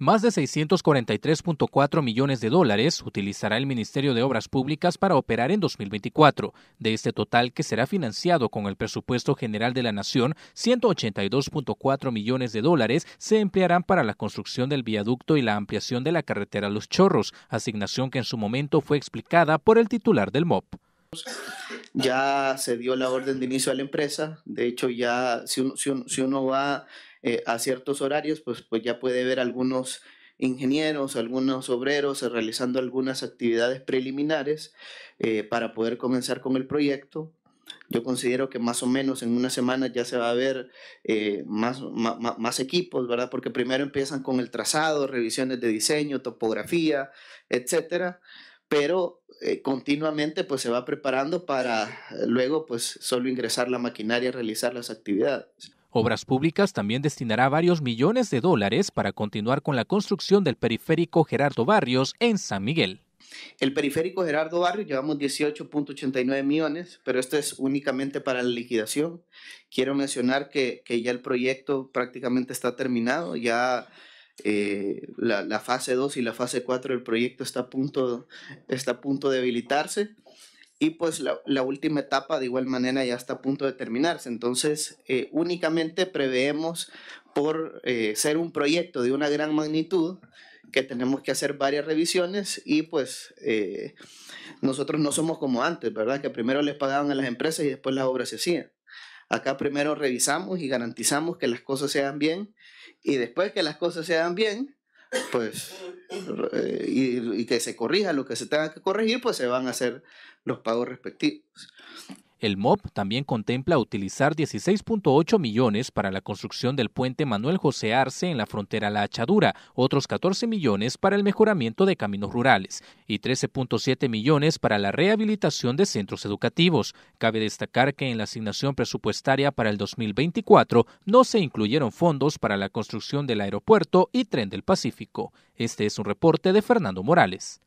Más de 643.4 millones de dólares utilizará el Ministerio de Obras Públicas para operar en 2024. De este total que será financiado con el presupuesto general de la Nación, 182.4 millones de dólares se emplearán para la construcción del viaducto y la ampliación de la carretera Los Chorros, asignación que en su momento fue explicada por el titular del MOP. Ya se dio la orden de inicio a la empresa. De hecho, ya si uno, va eh, a ciertos horarios, pues, pues ya puede ver algunos ingenieros, algunos obreros eh, realizando algunas actividades preliminares eh, para poder comenzar con el proyecto. Yo considero que más o menos en una semana ya se va a ver más, más, equipos, ¿verdad? Porque primero empiezan con el trazado, revisiones de diseño, topografía, etcétera. Pero continuamente pues se va preparando para luego pues solo ingresar la maquinaria y realizar las actividades. Obras Públicas también destinará varios millones de dólares para continuar con la construcción del periférico Gerardo Barrios en San Miguel. El periférico Gerardo Barrios llevamos 18.89 millones, pero esto es únicamente para la liquidación. Quiero mencionar que, que ya el proyecto prácticamente está terminado, ya eh, la, fase 2 y la fase 4 del proyecto está a punto, está a punto de habilitarse. Y pues la, última etapa de igual manera ya está a punto de terminarse. Entonces eh, únicamente preveemos por eh, ser un proyecto de una gran magnitud que tenemos que hacer varias revisiones y pues eh, nosotros no somos como antes, ¿verdad? Que primero les pagaban a las empresas y después las obras se hacían. Acá primero revisamos y garantizamos que las cosas sean bien y después que las cosas sean hagan bien, pues, eh, y, y, que se corrija lo que se tenga que corregir, pues se van a hacer los pagos respectivos. El MOP también contempla utilizar 16.8 millones para la construcción del puente Manuel José Arce en la frontera La Hachadura, otros 14 millones para el mejoramiento de caminos rurales y 13.7 millones para la rehabilitación de centros educativos. Cabe destacar que en la asignación presupuestaria para el 2024 no se incluyeron fondos para la construcción del aeropuerto y tren del Pacífico. Este es un reporte de Fernando Morales.